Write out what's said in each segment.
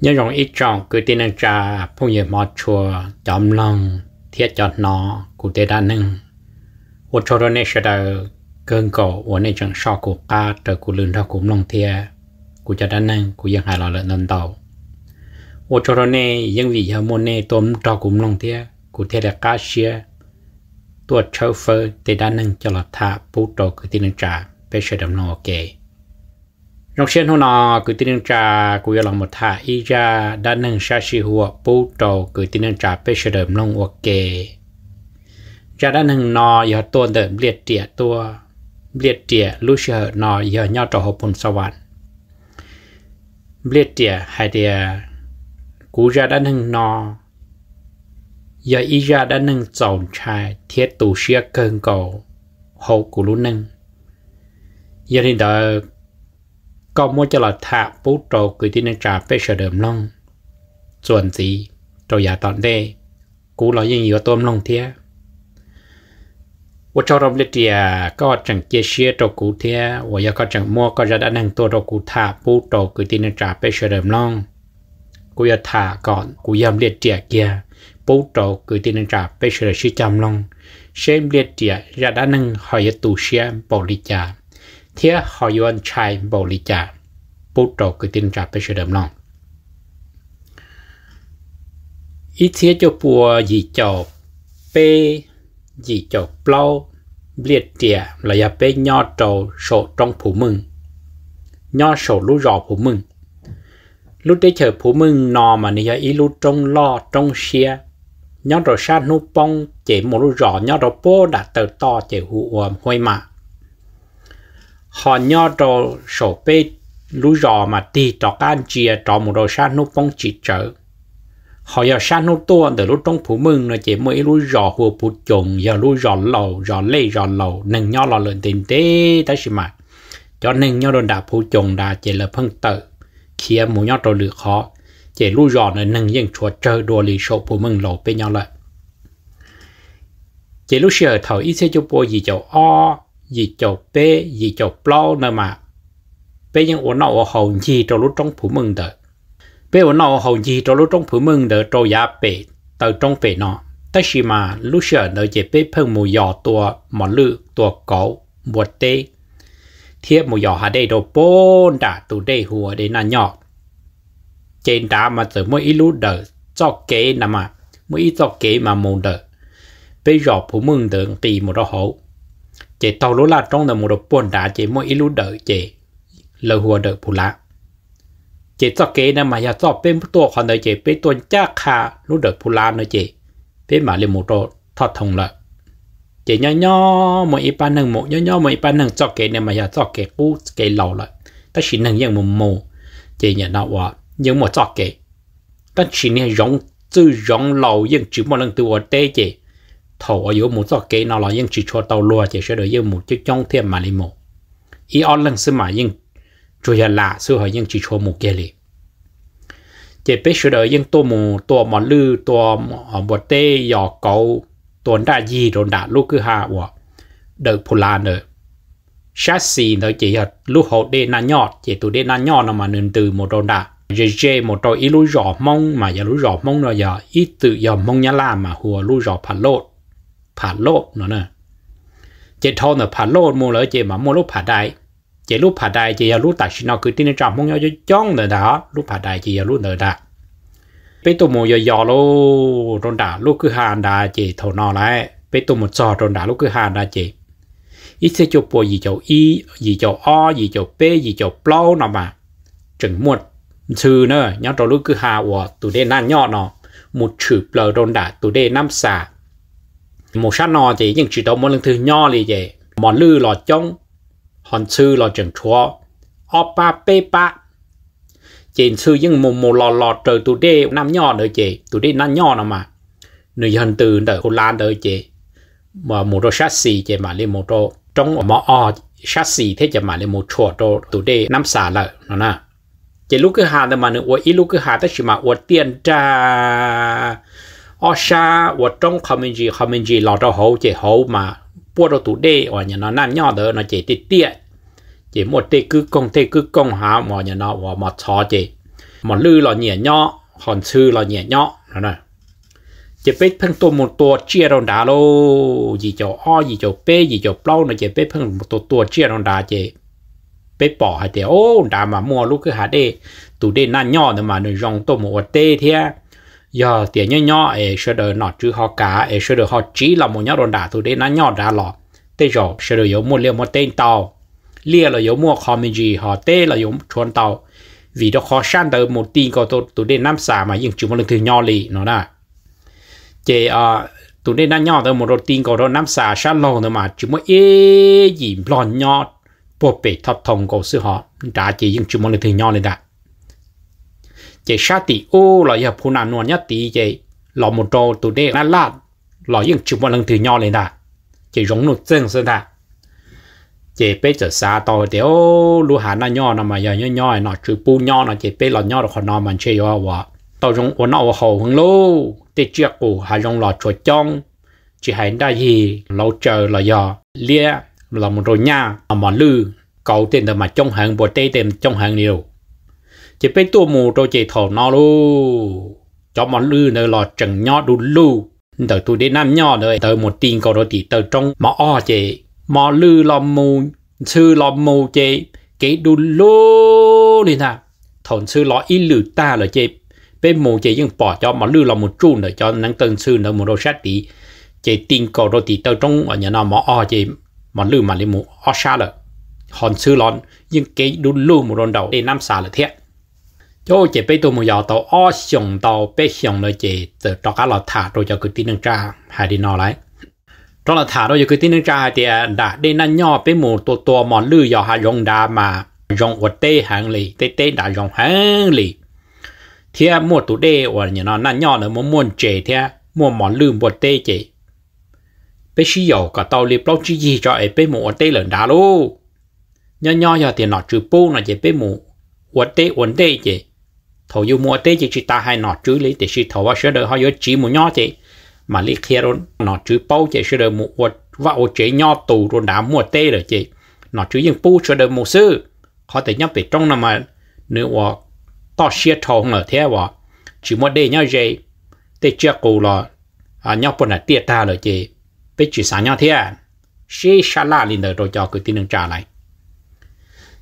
nhớ rằng ít trong cứ tin năng trà phong nhiệt mọt chùa chấm lòng thiết chọn nó cụ tế đa nâng ô cho đôi nè sẽ đờ cơn cổ ô nè chẳng so cụ ca trở cụ lươn ra cụ lòng thia cụ cho đa nâng cụ dân hài lò lợn lần đầu ô cho đôi nè dân vị hờ môn nè tôm cho cụ lòng thia cụ thiết là ca xia tuột chơ phơ tế đa nâng cho là thả bút đồ cứ tin năng trà bây giờ đầm nó ok nông sản hôm nọ cứ tin trà cứ là một thà y ra đã nâng xa si hùa bù trầu cứ tin trà bê sờ đờm nông hoặc kề ra đã nâng nọ giờ tuôn đờm liệt địa tua liệt địa lúc sờ nọ giờ nhau trò hộp bùn sao vạn liệt địa hai địa cú ra đã nâng nọ giờ y ra đã nâng chồng chai thiết tù xia cơn cầu hậu của lũ nâng giờ thì đợi ก็มัวจะหลอดถาปุ๊โตกุยที่นั่นจ่าไปเฉดิมลงส่วนสีตัวอย่าตอนเดกูเรายังอยู่ตัวลงเทียว่าชอบรบเลตียก็จังเจียเชียตัวกูเทียว่าอยากก็จังมัวก็จะได้นั่งตัวตัวกูถาปุ๊โตกุยที่นั่นจ่าไปเฉดิมลงกูจะถาก่อนกูยอมเลียเตียเกียปุ๊โตกุยที่นั่นจ่าไปเฉดิมชิจำลงเช่นเลียเตียจะได้นั่งหอยตูเชียบริจาเทียหอยวันชายบริจา hỗ trợ cái tiền trả bây giờ đầm lòng ít thế cho bùa gì cho bê gì cho plau liệt địa là ya bê nho trầu sổ trong phủ mừng nho sổ lũ rò phủ mừng lúc đấy chờ phủ mừng nò mà nè ý lũ trong lo trong xe nho rồi sa nu bông chế một lũ rò nho rồi bố đã tờ to chế hụ hôi mà họ nho trầu sổ bê lũ rò mà tì trọ các anh chị trọ một đồ sa nô bông chỉ trở họ giờ sa nô tua để lũ trong phủ mừng là chỉ mới lũ rò hùa phụ chồng giờ lũ rò lầu rò lê rò lầu nâng nhau lò lợn tiền tế tới xí mà cho nên nhau đồn đạp phụ chồng đà chỉ là phân tử khi mù nhau trò lửa khó chỉ lũ rò là nâng dân chúa chơi đùa lì sổ phủ mừng lầu bên nhau lại chỉ lúc xưa thầu ít xe cho bố gì cháu o gì cháu b gì cháu plo nữa mà bây giờ ổn nào hầu gì cho lúc trong phủ mừng đỡ bây ổn nào hầu gì cho lúc trong phủ mừng đỡ cho giá bể tờ trong bể nó tất nhiên mà lúc sợ đỡ chỉ bể phân mù giò tua mỏ lự tua cẩu bột tê thiết mù giò hà đây đồ bốn đã tụ đây hùa đến là nhỏ trên đá mà từ mỗi ít lúc đỡ cho kế nằm mà mỗi ít cho kế mà mù đỡ bây giờ phủ mừng đỡ tì một đó hậu chỉ tàu lúc là trong là một đồ bốn đã chỉ mỗi ít lúc đỡ chỉ lơ hùa đợi phụ lá chị cho kế nè mà ya cho bên ตัวคนเดจีเป็นตัวจ้าคารู้เด็กผู้ลานเดจีเป็นหมาเลี้ยงหมูโตทอดทงละจีย่อย่อมอีปานหนึ่งหมูย่อย่อมอีปานหนึ่งจอกเกเนี่ยมายาจอกเกกู้เกเหล่าละแต่ชิ้นหนึ่งยังมุมโมจีเนี่ยนะว่ายังหมดจอกเกแต่ชิ้นเนี่ยยองจื้อยองเหล่ายังจื้อมันหนึ่งตัวเตจีถออายุหมูจอกเกนอละยังจื้อชัวเตาลัวจีเสด็จยังหมูจื้อจ้องเทียมมาเลี้ยงหมูอีออนหนึ่งสมัยยัง chủ yếu là sư hồi những chỉ cho mù kia li chỉ biết sự đời những tổ mù tổ mỏ lư tổ mỏ bột tê dò cầu tổ đã gì rồi đã lúc cứ hạ của đợt phù la nữa chassis nó chỉ là lúc hậu đê na nhọt chỉ tụ đê na nhọt nó mà nên từ một đòn đã JJ một trò ý lúi rõ mong mà giờ lúi rõ mong rồi giờ ít tự giờ mong nhá làm mà hùa lúi rõ phản lột phản lột nó nè chỉ thôi là phản lột mua lỡ chỉ mà mua lúc phản đại chỉ lúc phá đại chỉ lúc tại xin nó cứ tin trong mong nhớ chong nữa đó lúc phá đại chỉ lúc nữa đó bây tụ mù giờ giờ lô rồi đã lúc cứ hàn đã chỉ thầu nó lại bây tụ một giờ rồi đã lúc cứ hàn đã chỉ ít sẽ chụp bộ gì chỗ y gì chỗ o gì chỗ p gì chỗ plo nó mà chừng một sư nữa nhau rồi lúc cứ hà của tụ đen nan nhỏ nó một chữ plo rồi đã tụ đen năm xà một sát nọ chỉ nhưng chỉ đâu một lần thứ nhỏ liền vậy mòn lư lọ trong hòn sư là chân chúa ọ ba bê ba chị sư nhưng mù mù lò lò trời tụ đê nam nhỏ nữa chị tụ đê nam nhỏ nào mà nữ dân từ đợi hồ lan đợi chị mà mù đồ sát xì chị mà lên mù đồ trong mà o sát xì thế chị mà lên mù chùa đồ tụ đê năm xả lợi nó nè chị lúc cứ hà mà nữa ủa ý lúc cứ hà tất chỉ mà ủa tiền cha ở xa ở trong community community lò cho hậu chị hậu mà bố đồ tủ đê ở nhà nó nam nhỏ đó nó chỉ tiết tiết chỉ một tê cứ công tê cứ công hả mà nhà nó và mà chó chỉ mà lư là nhẹ nhỏ hòn sư là nhẹ nhỏ đó này chỉ biết phân tổ một tổ chia đồng đá lô gì cho o gì cho p gì cho plau nó chỉ biết phân một tổ tổ chia đồng đá chỉ biết bỏ hay thế ô đá mà mua lúc cứ hả đê tủ đê nan nhỏ nữa mà nó rong tổ một tê thế giờ tiền nhỏ nhỏ ấy sẽ được nọ chứ họ cả ấy sẽ được họ chỉ là một nhóm đồn đả tôi đấy nó nhỏ ra lọ thế rồi sẽ được yếu mua liều một tên tàu liều là yếu mua khó mình gì họ tê là yếu chuồn tàu vì đó khó sang từ một tin có tôi tôi đến năm xã mà nhưng chỉ một lần thứ nhỏ lì nó là chế à ờ, tôi đến nó nhỏ tới một đầu tin có đó năm xã sang lò nữa mà chỉ một ế gì lon nhỏ bộ bể thập thông của sư họ đã chỉ nhưng chỉ một lần thứ nhỏ lên đã chỉ sát tỷ ô là giờ phụ nạn nuôi nhất tỷ chỉ là một trò tụ đế là lát là những chụp một lần từ nhỏ lên đã chỉ giống nốt chân sơn đã chỉ bé giờ xa to thì ô lu hà na nhỏ nó mà giờ nhỏ nhỏ nó chụp bu nhỏ nó chỉ bé là nhỏ được nó mình chơi vào vợ tao giống ôn ao hậu hứng lô tê trước ủ hà giống là chuột trong chỉ hành đại gì lâu chờ là giờ lia là một rồi nha mà lư cậu tiền để mà trong hàng bộ tê tên trong hàng nhiều chỉ bên tua mù rồi chỉ thầu nó luôn cho món lư nơi lò trần nhỏ đủ lu tờ tôi đến năm nhỏ nơi tờ một tiền cầu đồ tỷ tờ trong mỏ o chị mỏ lư lò mù sư lò mù chị cái đủ lu đi nà thầu sư lò ít lử ta là chị bên mù chị nhưng bỏ cho mỏ lư lò một chu nơi cho năng tân sư nơi một đồ sát tỷ chị tiền cầu đồ tỷ tờ trong ở nhà nào mỏ o chị mỏ lư mà lên mù o xa lợ hòn sư lòn nhưng cái đủ lu một đòn đầu để năm xà là thiệt cho chị bây tôi một giờ tàu o xong tàu bé xong rồi chị từ đó cả lọ thả rồi cho cái tin nâng tra hay đi nó lại đó lọ thả rồi cho cái tin nâng tra thì đã đến năn nhỏ bé mù tổ tổ mòn lư giờ hà dùng đá mà dùng vật tê hàng lì tê tê đã dùng hàng lì thì một tổ đê ở nhà nó năn nhỏ nữa muốn muốn chị thì muốn mòn lư vật tê chị bé xí dầu cả tàu lì lâu chi gì cho ấy bé một tê lần đà lù nhỏ nhỏ giờ thì nọ trừ bù nó chỉ bé mù vật tê vật tê chị thầu yêu mua tế chỉ chỉ ta hay nọ chú lý để chỉ thầu và sửa đời họ yếu chỉ một nhỏ thế mà lý kia rồi nọ chú bao chỉ sửa đời một và ô chế nhỏ tù rồi đã mua tế rồi chị nọ chú những bu sửa đời một sư họ thể nhắc về trong năm mà nếu mà to xia thầu không ở thế mà chỉ mua đê nhau gì để chưa cụ lo à nhau bữa này tiệt ta rồi chị biết chỉ sáng nhau thế à xí xả la lên rồi cho cứ tin đừng trả lại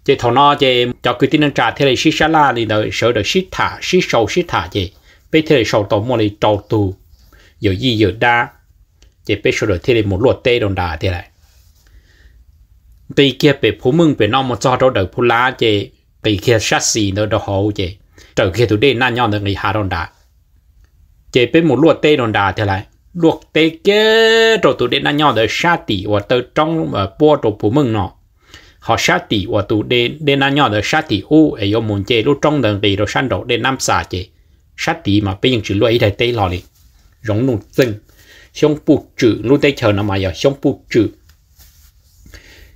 chế thọ nó chế cho cứ tin trả thế này xí xá la thì đợi sợ đợi xí thả xí sâu xí thả chế bây thế này sâu tổ mua này trầu tù giờ gì giờ đa chế bây sợ đợi thế này một luật tê đồng đà thế này bây kia bây phú mừng bây nó một cho đó đợi phú lá chế bây kia sát xì nó đó hậu chế trở kia tụi đây nan nhau được người hà đồng đà chế bây một luật tê đồng đà thế này luật tê kia rồi tụi đây nan nhau đợi sát tỷ và tơ trong ờ, bùa trầu phú mừng nó họ sát tỷ và tụ đê đê na nhỏ đời sát tỷ u ở ông muốn chế lúc trong đường kỳ rồi săn đổ đê nam xà chế sát tỷ mà bây giờ chỉ lôi thầy tê lò đi rong nụ dưng xong bù chữ lúc tê chờ nó mà giờ xong bù trừ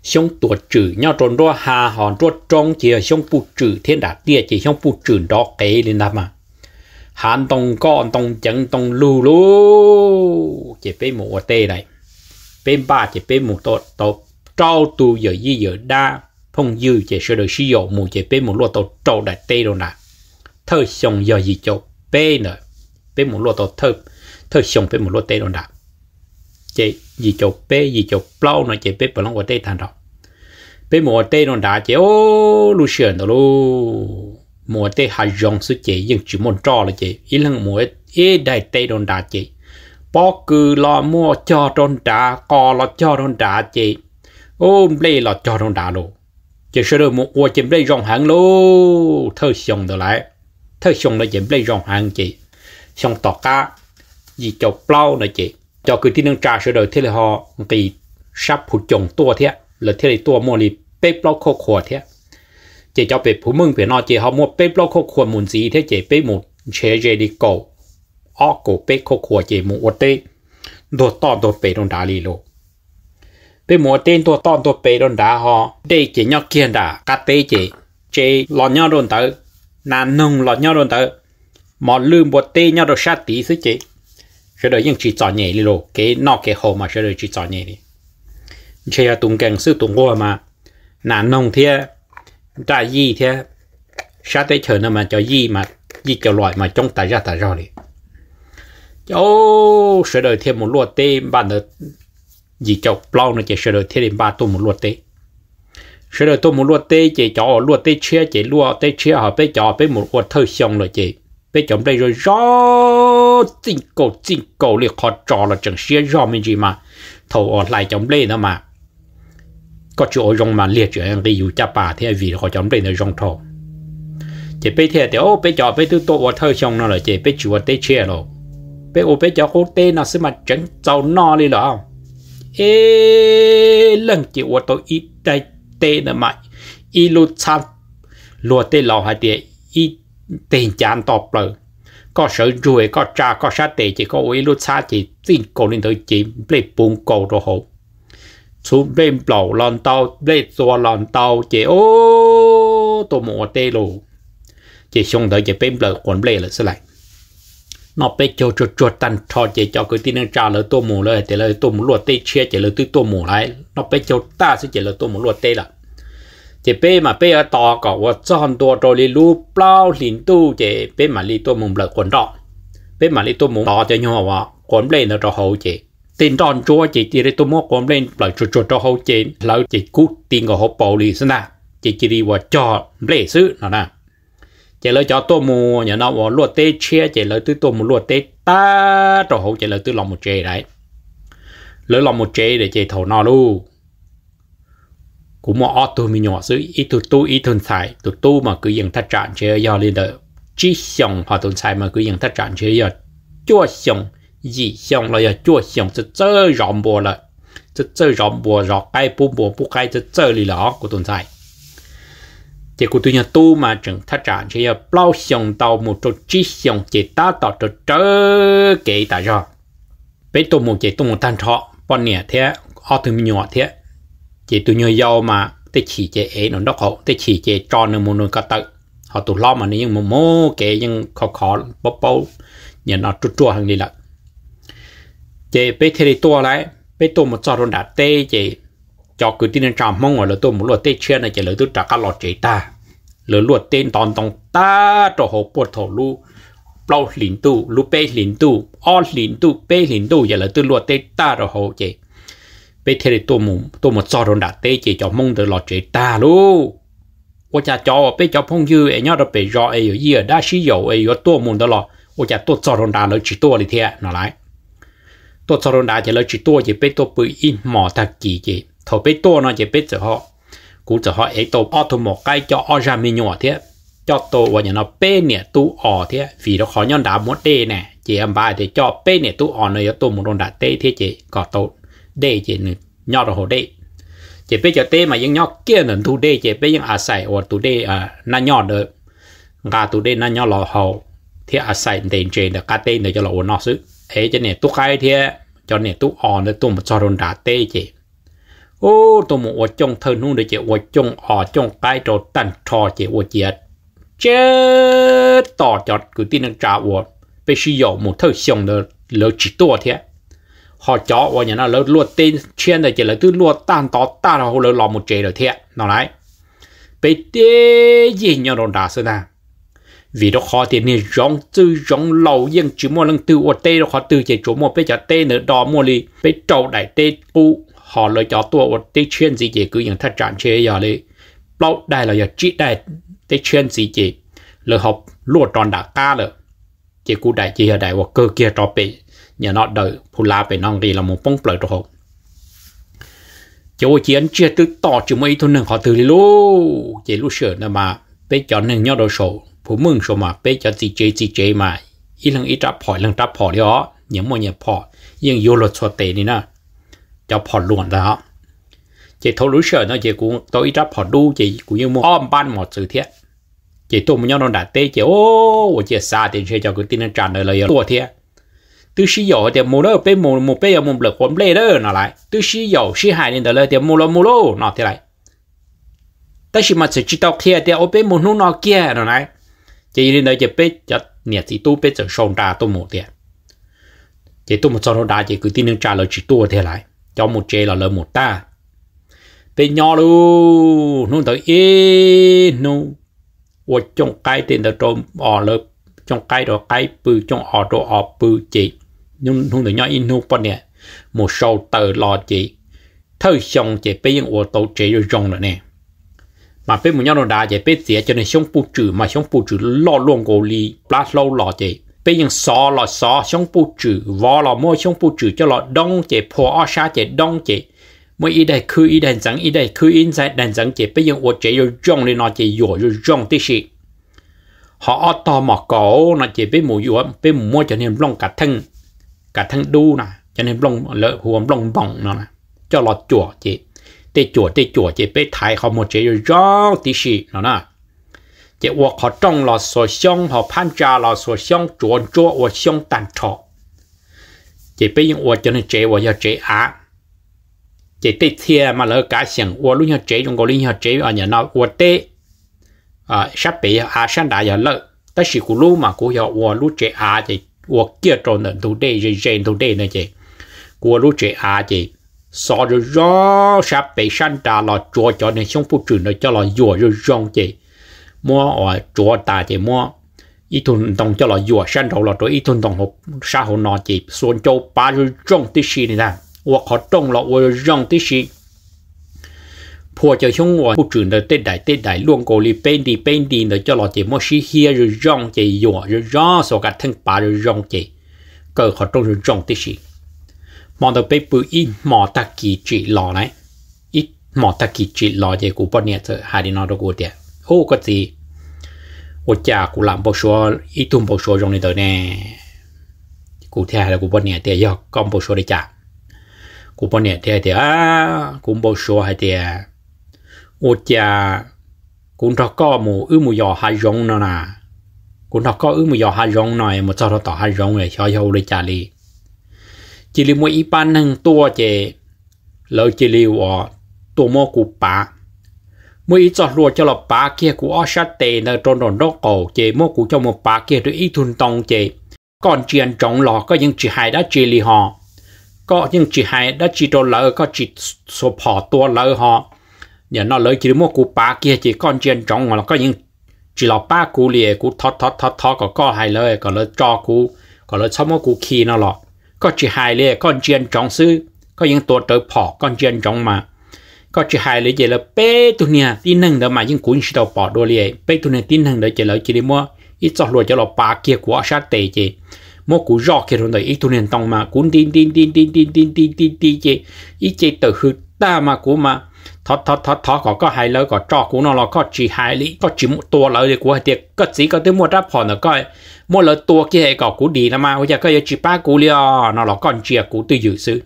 xong tuột trừ nhau trốn rô hà hòn trốn trong chia xong bù chữ thiên đạt tia chế xong bù chữ đó kế lên làm mà hàn tông con tông chẳng tông lù lù chỉ bên một tê này bên ba chế bên một tốt tốt trâu tu giờ di giờ đa phong dư chế sơ đời sử dụng mù chế bê một lô tàu trâu đại tê rồi nè thơ xong giờ gì cho bê nè bê một lô tàu thơ thơ xong bê một lô tê rồi nè chế gì cho bê gì cho plau nè chế bê bà lông qua tê thằng đó bê một tê rồi nè chế ô lu sườn đó lu mùa tê hà dòng sư chế nhưng chỉ muốn trò là chế ý lăng mùa ế đại tê rồi nè chế bỏ cừ lo mua cho rồi đá cò lo cho rồi đá chế ôm lấy là cho rong đà lô chỉ sợ được một quả chém lấy rong hàng lô thơ xong được lại thơ xong là chém lấy rong hàng chị xong tọt cá gì cho plau nữa chị cho cứ tin trà sợ được thế là họ thì sắp phụ chồng tua thế là thế là tua mua lì bê plau khô khô thế chị cho bếp phụ mừng phải nói chị họ mua bê plau khô khô muốn gì thế chị bê một chế chế đi cầu ó cổ bếp khô khô chị một ô đồ to đồ bể trong đá lì lô bây mùa tên tua tòn tua bê đồn đá họ để chỉ nhóc kia đá cắt tế chỉ chỉ lọ nhau đồn tới nà nông lọ nhau đồn tới mà lư bùa tê nhau đồ sát tí sứ chỉ sẽ đợi những chỉ trò nhẹ đi lô cái nọ cái hồ mà sẽ đợi chỉ trò nhẹ đi chỉ là tung cảnh sư tung qua mà nà nông thế đã gì thế sát tê chờ nó mà cho gì mà gì cho loại mà trong ta ra ta ra đi ô sẽ đợi thêm một lúa tê bạn được gì cho bao nó chỉ sửa đổi thiên ba tu một luật tế sửa đổi tu một luật tế chỉ cho luật tế chia chỉ luật tế chia họ bây cho bây một luật thơ xong rồi chỉ bây chồng đây rồi rõ chính cầu chính cầu liệt họ trò là chẳng xia rõ mình gì mà thầu ở lại chồng đây nữa mà có chỗ rong mà liệt chuyện cái dù cha bà thế vì họ chồng đây nó rong thầu chỉ bây thế thì ô bây cho bây tôi tu luật thơ xong nó rồi chỉ bây chùa tế chia rồi bây ô bây cho cô tê nó sẽ mà chẳng giàu no đi rồi không ê lần chỉ ô tô ít tay tê nè mày ít lụt chăn lùa tê lò hai tê ít tiền chán tọp lờ có sợ rùi có trà có sát tê chỉ có ít lúc xa chỉ tin cổ lên tới chỉ lấy bụng cổ rồi hổ chúng bên bầu lòn tàu lấy xua lòn tàu chỉ ô tôi mua tê lù chỉ xong tới chỉ bên bờ còn bể là sao lại nó bé cho cho cho tan cho chỉ cho cái tin trả lời tôi mù lời để lời tôi mù luật tê chia chỉ lời tôi tôi mù lại nó bé cho ta sẽ chỉ lời tôi mù luật tê là chỉ bé mà bé ở to có và chọn đồ rồi đi lu bao liền tu chỉ bé mà đi tôi mù lời quần đó bé mà đi tôi mù đó cho nhau và quần lên nó cho hậu chỉ tin đòn chúa chỉ chỉ đi tôi mua quần lên lại cho cho cho hậu chỉ lỡ chỉ cút tin của hậu bầu đi xem nào chỉ chỉ đi và cho lệ sự nó nào chỉ lấy cho tôi mua nhà nó bỏ lúa tê chia chỉ lấy từ tôi mua lúa tê ta trò hậu chỉ lấy từ lòng một chế đấy lấy lòng một chế để chỉ thầu nó luôn cũng mà tôi mình nhỏ xứ ít tôi tu ít thôn xài tôi tu mà cứ dừng thắt trạng chế do liên đỡ chỉ xong họ thôn sai mà cứ dừng thắt trạng chế do chua xong gì xong là do chua xong sẽ chơi rộng bùa lại sẽ chơi rộng bùa rọt cái bùa bùa bùa cái sẽ chơi lì lỏ của thôn sai chỉ cụ tôi nhà tu mà chừng thắt trả chỉ là bao xong tàu một chỗ chỉ xong chỉ ta tàu chỗ trở kể ta cho tôi một chỉ tôi một tan trọ bọn nè thế họ từ nhỏ thế chỉ tôi nhớ giàu mà tới chỉ chế ấy nó đó họ chỉ chế cho nên một nơi cả tự họ tụ lo mà nhưng mà mô kể nhưng khó khó bốc bốc nhà nó chút chua hàng đi lại chế bé thế thì tua lại bé tôi một trò đồn đã tê chế cho cứ tin rằng mong là tôi một loại tê chia này chế lỡ tôi trả cả lọt chế ta lỡ luật tên tòn tòng ta trò hồ bột thổ lu bao lính tu lu bê lính tu o lính tu bê lính tu giờ là tư luật tên ta trò hồ chế bê thế tôi mùng tôi một sò rồi đặt tê chế cho mông được lọ chế ta lu tôi cha cho bê cho phong dư ấy nhớ được bê rõ ấy gì ở đa sĩ dầu ấy ở tôi mùng đó lọ tôi cha tôi sò rồi đặt lỡ chỉ tôi đi thế nó lại tôi sò rồi đặt chỉ lỡ chỉ tôi chỉ bê tôi bự in mỏ thật chỉ chỉ thầu bê tôi nó chỉ bê cho họ cú cho họ ấy tổ ô tô một cái cho ô ra mi nhỏ thế cho tổ và nhà nó bê nè tu ô thế vì nó khó nhân đá muốn đê nè chị em bài thì cho bê nè tu ô nơi tổ một đòn đá tê thế chị có tổ đê chị nữa nhỏ rồi hồ đê chị bây giờ tê mà những nhỏ kia nữa tu đê chị bây giờ à xài ô tu đê à na nhỏ được gà tu đê na nhỏ lò hầu thế à xài tiền trên được cá tê nữa cho lò nó xứ ấy cho nè tu khai thế cho nè tu ô nơi tu một cho đòn đá tê chị ô tôi muốn ở trong thân nung để chị ở trong ở trong cái trò tàn trò chị ở chị chết tỏ cho cứ tin năng trả ở bây giờ dụng một thơ xong là lỡ chỉ tua thế họ cho ở nhà nó lỡ luộc tên chuyên để chị lỡ tư luộc tan tỏ tan họ lỡ lò một chế được thế nó lại bây giờ gì nhau đồ đá sơn à vì đó họ thì nên rong tư rong lâu nhưng chỉ mua lần tư ở tê đó họ tư chỉ chỗ một bây giờ tê nữa đó mua đi bây trâu đại tê cũ họ lựa chọn ตัวติเชียนสิเจคืออย่างถ้าจานเชียร์เลยเปล่าได้เราอย่าจีได้ติเชียนสิเจเลยเขาลวดตอนด่าก้าเลยเจกูได้เจียได้ว่าเกอเกียต่อไปอย่านอเดอผู้ลาไปน้องดีเรามุ่งป้องเปิดตัวเจ้าเจียนเจียตึกต่อจึงไม่ทุนหนึ่งเขาถือลูเจลูเชิญนะมาไปจอดหนึ่งยอดโดโชผู้มึงชมาไปจอดจีเจจีเจมาอีหลังอีจับพอยหลังจับพอยเนาะยังมวยเนี่ยพอยังโยลดโชเตนี่นะ cho phò luôn đó chị thấu lối sợ nó chị cũng tôi ít ra phò đu chị cũng như mua om ban một sự thiết chị tôi muốn nhau nó đã tê chị ô chị xa thì chị cho cái tin nó tràn đời lời tôi thiết từ xí thì mua đó bên mua một bên một lực quấn lê đó nó lại từ xí dầu xí hại đời lời thì mua lo mua lo nó thế lại tại sao mà chỉ chỉ tao kia thì ở bên một nút nó kia nó này chỉ nên đời chỉ biết cho nhiệt chỉ tu biết chỉ sông trà tu một tiền chỉ tu một sông trà chỉ cứ tin trả lời chỉ tu thế lại cho một chế là lớn một ta tê nhỏ luôn nôn tới ê nu ở trong cái tên tới trong ở lớp trong cái đó cái bự trong ở đó ở bự chị nhưng nôn tới nhỏ in nu bọn nè một số tờ lo chị thơ xong chị bây giờ ở tô chị rồi rong rồi nè mà bây giờ nhỏ nó đã chị bây giờ cho nên sống bù trừ mà sống bù trừ lo luôn gồ lì plus lo lo chị bây giờ xó là xó xong bù trừ vò là mua xong bù trừ cho là đông chế phô ở xa chế đông chế mỗi ít đại cứ ít đại rằng ít đại cứ ý đại đại rằng chế bây giờ ở chế rồi rong lên nó chế rồi rồi rong tí gì họ ở to mà cổ nó chế bây mùi yếu bây mùi mua cho nên long cả thân cả thân đu nè cho nên long lợ huống long bỏng nó nè cho lọt chùa chế tê chùa tê chùa chế bây thái họ một chế rồi rong tí gì nó nè chỉ 我可中了所想和判查了所想专注我想单错，只毕竟我就是这我要这啊，只对天嘛了假想我论要这种我论要这啊人呢我对啊设备啊上大要了，但是古路嘛古要我路这啊只我接着呢都对人人都对呢只，古路这啊只。所以，rõ sẽ bị sanh trả là chúa cho nên không phụ trừ nó cho là dùa rồi rong gì mua ở chỗ ta chỉ mua ít thun đồng cho là dùa sang đầu là chỗ ít thun đồng hộp xã hội nọ chỉ xuống châu ba rồi trong tí xì này nè hoặc họ trong là ở trong tí xì phù cho chúng ở phụ trưởng đời tết đại tết đại luôn cố li bên đi bên đi để cho là chỉ mua xì hia rư trong chỉ dùa rư rõ số cả ba rư chỉ cơ họ trong rư trong tí xì mong được bê bự ít mò ta kỳ chỉ lò này ít mò ta kỳ chỉ lò chỉ của bọn nhà thợ hai đi nó đâu hô có gì ủa cha cụ làm bao số ít tung bao trong này tới nè cụ theo là cụ bao nè thì giờ con bao số đi chả cụ bao nè thì thì à cũng bao số hay thì ủa cha cũng thọ có mù ư mù giò hai rong nữa nè cũng thọ có ư mù giò hai rong này mà cho nó tỏ rong này cho dâu đi chả đi chỉ là mỗi ít ban năng tua chè lỡ chỉ là ủa tua mò cụ bà mỗi ít giọt lùa cho là bà kia của ở sát nợ trôn đồn đốc cổ chế mô cụ cho một bà kia được ít thun tông chế còn chuyện trọng lò có những chỉ hại đã chỉ lì họ có những chỉ hại đã chỉ đồ lỡ có chỉ số bỏ tua lỡ họ nhờ nó lỡ chỉ mua cụ bà kia chỉ còn chuyện trọng là có những chỉ là ba cụ lìa cụ thót thót thót thót có có hại lỡ có lỡ cho cụ có lỡ cho mua cụ khi nó lọ có chỉ hại lìa con chuyện trọng sư có những tổ trợ bỏ con chuyện trọng mà có chỉ hai lấy chỉ là bé tu nè tin năng đó mà những cuốn chỉ đầu bỏ đôi liền bé tu nè tin năng đó chỉ là chỉ đi mua ít cho luôn cho là ba kia của sát tệ chỉ mua cú rọ kia rồi đấy ít tu nè tông mà cuốn tin tin tin tin tin tin tin tin tin ít chỉ tự hư ta mà của mà thọ thọ thọ thọ có có hai lỡ có cho của nó là có chỉ hai lý có chỉ một tua lỡ thì của tiệt có chỉ có tới mua ra phòn nó coi mua lỡ tua kia có cú đi là mà bây giờ chỉ ba cú liền nó là còn chia cú tự dự sự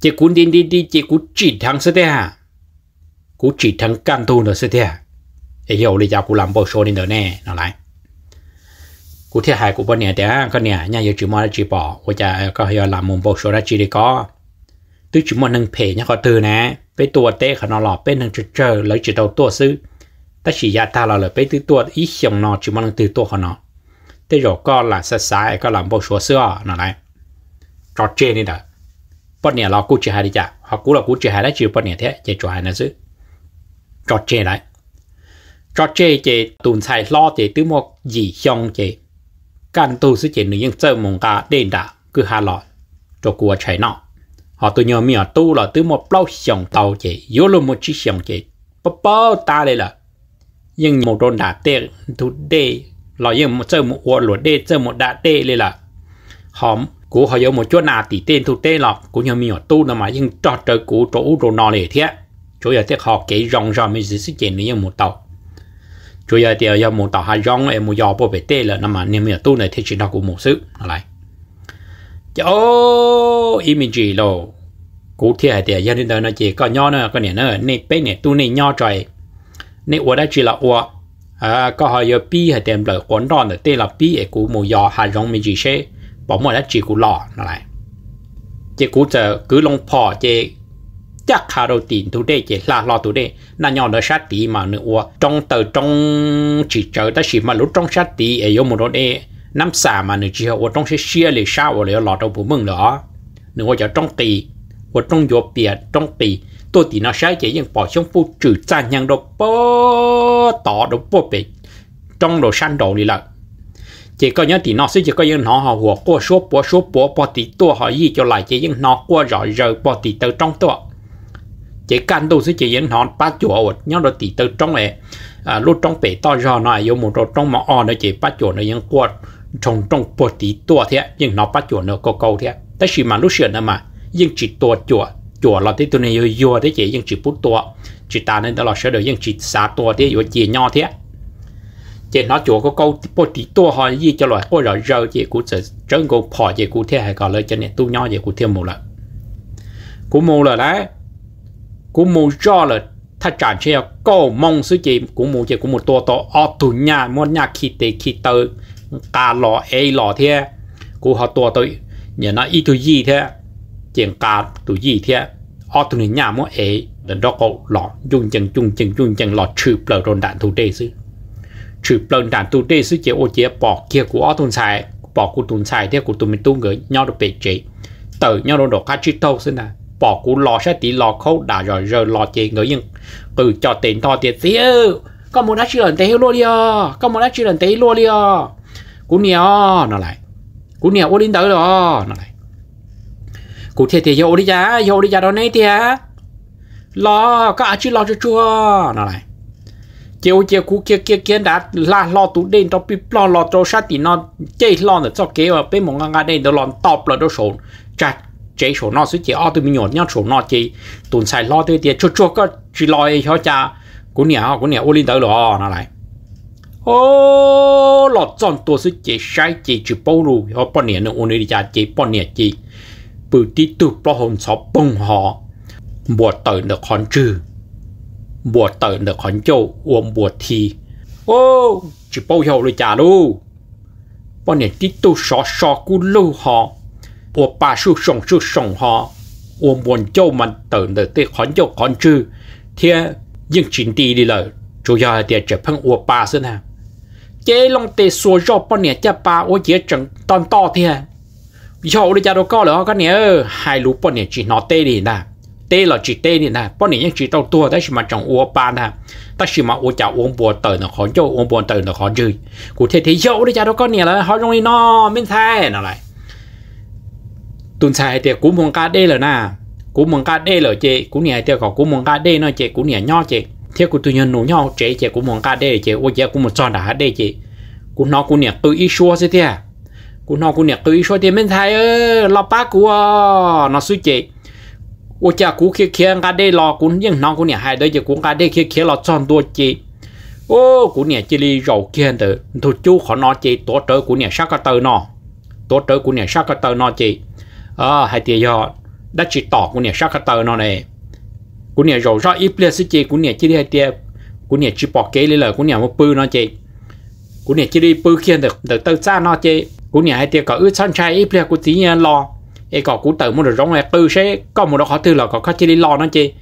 chỉ cú đi đi đi chỉ cú chỉ thằng sẽ thế à cú chỉ thằng can tu nữa sẽ thế à ấy hiểu lý do cú làm bao số đi nữa nè nó lại cú thế hai cú bao nè thế con nè nhà giờ chỉ mua chỉ bỏ hoặc là có hiểu làm một bao số chỉ đi có tôi chỉ mua nâng phe nhà họ từ nè bên tua tê khả nó lọ bên nâng chờ lấy chỉ đầu tua sư ta chỉ ya ta là bên từ tua ít hiểm nó chỉ mua nâng từ tua khả nó thế rồi có là sai sai có làm bao số xưa nó lại trò chơi này đó bọn nè lo cũng chỉ hai đi chả họ cũng là cũng chỉ hai đấy chứ, bọn nè thế chỉ cho hai nữa chứ cho chê lại cho chê chỉ tồn sai lo chỉ tứ một gì xong chỉ căn tu sự chỉ nữ nhân chơi mông cả đền đã cứ hà lo cho cua chạy nọ họ tôi nhớ miệng tu là tứ một bao xong tàu chỉ yếu luôn một chiếc xong chỉ bao bao ta đây là nhưng một đồn đã tệ thu đê lo nhưng một chơi một uổng lụa đê chơi một đã đê đây là hóm cú họ yêu một chỗ nào thì tên thu tên lọc cú nhà mình ở tu nó mà nhưng cho chơi cú chỗ rồi nọ lệ thế chỗ giờ thế họ kể rong rong mình sẽ chuyện này một tàu chỗ giờ thì giờ một tàu hai rong em một giò bộ về tê là nó mà nhà mình ở tu này thì chỉ đâu cũng một sự lại chỗ image lo cú thế thì giờ đến đây nó chỉ có nhỏ nữa có nè nữa nè bé nè tu nè nhỏ trời nè ở đây chỉ là ở à có họ giờ pi hay đem lời quấn đòn để tê là pi ấy của một giò hai rong mình chỉ xe bỏ mọi đã chỉ cú lò nó lại chỉ cú giờ cứ lông phò chỉ chắc hà đầu tiền tu đây, chỉ là lo tu đây, na nhỏ nó sát tí mà nữa trong tờ trong chỉ chờ ta chỉ mà lúc trong sát tí ấy yêu một đôi đê năm xà mà nữa chỉ ở trong sẽ xia lì sao ở lì lọt đầu bố mừng đó nữa giờ trong tì ở trong gió bìa trong tì tôi thì nó sát chỉ những bỏ xuống phu trừ cha nhang đâu bó tỏ đâu bó bị trong đồ san đồ đi lại chỉ có những thì nó sẽ chỉ có những nó họ hùa qua số bỏ số bỏ bỏ thì tua họ gì cho lại chỉ những nó qua rồi rồi bỏ thì từ trong tua chỉ can tu sẽ chỉ những nó bắt chùa nhớ rồi thì từ trong này à lúc trong bể to rồi nó yêu một rồi trong mà o nó chỉ bắt chùa nó những qua trong trong bỏ thì tua thế nhưng nó bắt chùa nó có câu thế tất nhiên mà lúc xưa nữa mà nhưng chỉ tua chùa chùa là thế tôi này vừa yêu thế chỉ nhưng chỉ bút tua chỉ ta nên đó là sẽ được nhưng chỉ xa tua thế vừa chỉ nhau thế chỉ nó chỗ có câu bộ tí to hỏi gì cho loại cô rồi rau chỉ cũng sẽ trơn cô phò chỉ cũng thế hay còn lại cho nên tu nho chỉ cũng thêm một lần cũng mua là đấy cũng mua do là ta chẳng chỉ có mong sự gì cũng mua chỉ cũng một to to ở tu nhà mua nhà khi tê khi tơ cả lọ ấy lọ thế cũng họ to tôi nhớ nó ít tuổi gì thế chuyện cả tuổi gì thế ở tu nhà mua ấy đến đó có lọ dùng chân dùng chân dùng chân lọ chữ bờ rồn đạn thủ đê chứ chữ lần đàn tu tê sư chế ô chế bỏ kia của ô tồn xài bỏ của tồn xài thế của tụi mình tu người nhau được bể chế tự nhau đồ đồ khá chi thâu xin à bỏ của lò sẽ tí lò khâu đã rồi rồi lò chế người nhưng từ cho tiền to tiền xíu ừ, con muốn đã chỉ lần tế luôn đi à con muốn đã chỉ lần tế luôn đi à cú nè nó lại cú nè ô linh tới rồi nó lại cú thiệt thiệt vô đi giá vô đi giá đó nấy thiệt lo có ai chỉ chua nó lại chiều chiều cú kia kia kia đã la lo tụ đen cho bị lo lo cho sát thì nó chơi lo nữa cho kế và bên một ngang ngang đây nó lon top là nó sồn chặt chế sổ nó suy chế ở tụi mình nhổn nhau sổ nó chế tụi xài lo tụi tiệt chua chua có chỉ lo ấy cho cha cú nhà cú nhà ô linh tới lo nó lại ô lo chọn tua suy chế sai chế chữ bao lù họ bao nhiêu nữa ô này cha chế bao nhiêu chế bự tí tụ bao hồn sáu bông họ bùa tới được con trừ bùa tờ được hòn châu uống bùa thi ô chỉ bao hiệu rồi trả đâu bọn này tí tu sọ sọ cú lâu họ ủa bà su sòng su sòng họ uống buồn châu mà tờ được tê hòn châu hòn chư thế nhưng chính đi đi lời chủ yếu là tiền trở phân ủa bà xin ha chế long tê rõ bọn này cha bà ủa chế chẳng toàn to thế ha giờ ủa đi đâu có lỡ cái này hai lũ bọn này chỉ nó tê đi nè tê là chỉ tê này nè bọn này chỉ tao tua đấy mà trong uo ba nè ta chỉ mà uo chảo uống bùa tờ nó khó cho uống bùa tờ nó khó chơi cụ thể thế dẫu đấy cha đó con nè, là họ trong này nó bên thay nó lại tuần sai thì cũng muốn cá đê rồi nè cũng muốn cá đê rồi chị cũng này thì có cũng muốn cá đê nó chị cũng này nho chị thế cụ tự nhiên nổ nhau chị chị cũng muốn cá đê chị uo chị cũng một tròn đá đê chị cũng nó cũng này tự ý xua thế thế à. cũng nó cũng này tự ý xua thì bên thay ơi lọ ba của nó suy chị 我家古 kia kia ngã đây lò cũng nhưng nó cũng nhà hai đây giờ cũng ngã đây kia kia lò chọn đua chị ô cũng nhà chỉ đi rầu kia tự thôi chú họ nó chị tổ trợ cũng nhà sát cái tờ nó tổ trợ cũng nhà sát cái tờ nó chị à hai tiền giờ đã chỉ tỏ cũng nhà sát cái tờ nó này cũng nhà rầu ít lệ sự chị cũng nhà chỉ đi hai tiền cũng nhà chỉ bỏ kế lấy lời cũng nhà một bự nó chị cũng nhà chỉ đi bự kia được được tờ ra nó chị cũng nhà hai tiền có ước săn trai ít lệ của tí nhà lò e có cú tờ muốn được giống là tư sẽ có một đó khó tư là có khách chỉ đi lo nó chi,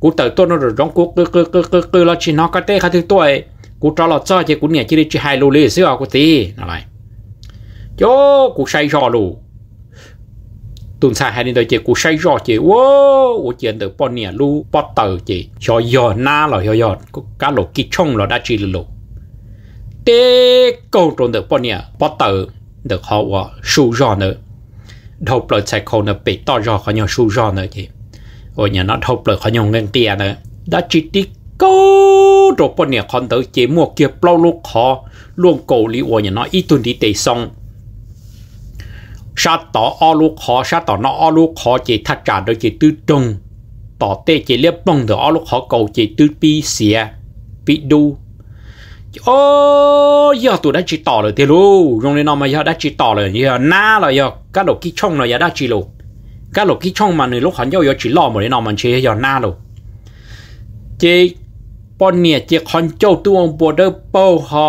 cú tờ tôi nó được giống cú cứ cứ cứ cứ cứ lo chỉ nó có tê khách thứ tôi cú cho lo cho chứ cú nhảy chỉ đi chỉ hai lô lì xíu à, cú tí nó lại chỗ cú say rò lù tuần sau hai đến tới chị cú say rò chị wow cú chuyện từ bọn nè lù bọt tờ chị cho giờ na là cho giờ cú cá lô kí chong là đã chỉ lù tê câu trộn được bọn nè bọt tờ được họ sù rò nữa thâu bờ chạy khâu nó bị to rò khó nhau su rò nữa chị rồi nhà nó thâu bờ khó nhau ngang tiền nữa đã chỉ đi cố rồi bọn nhà con tới chế mua kia bao lúc khó luôn cầu lý ủa nhà ít tuần đi tệ xong sát tỏ o lúc khó sát tỏ nó o lúc khó chỉ thắt trả được chỉ tư trung tỏ tê chỉ liếp bông được o lúc khó cầu chỉ tư bi xìa bị đu โอ้ยตัวได้จีต่อเลยเทลูโรงเรียนนอมายาได้จีต่อเลยเยอะหน้าเลยเยอะกะหลกขี้ช่องเลยยาได้จีโลกะหลกขี้ช่องมันเลยลูกหันย้าเยอะจีล้อหมดเลยนอมันเชยเยอะหน้าเูกเจปอนเนียเจคอนโจตัวองบัวเดอร์โป้ฮอ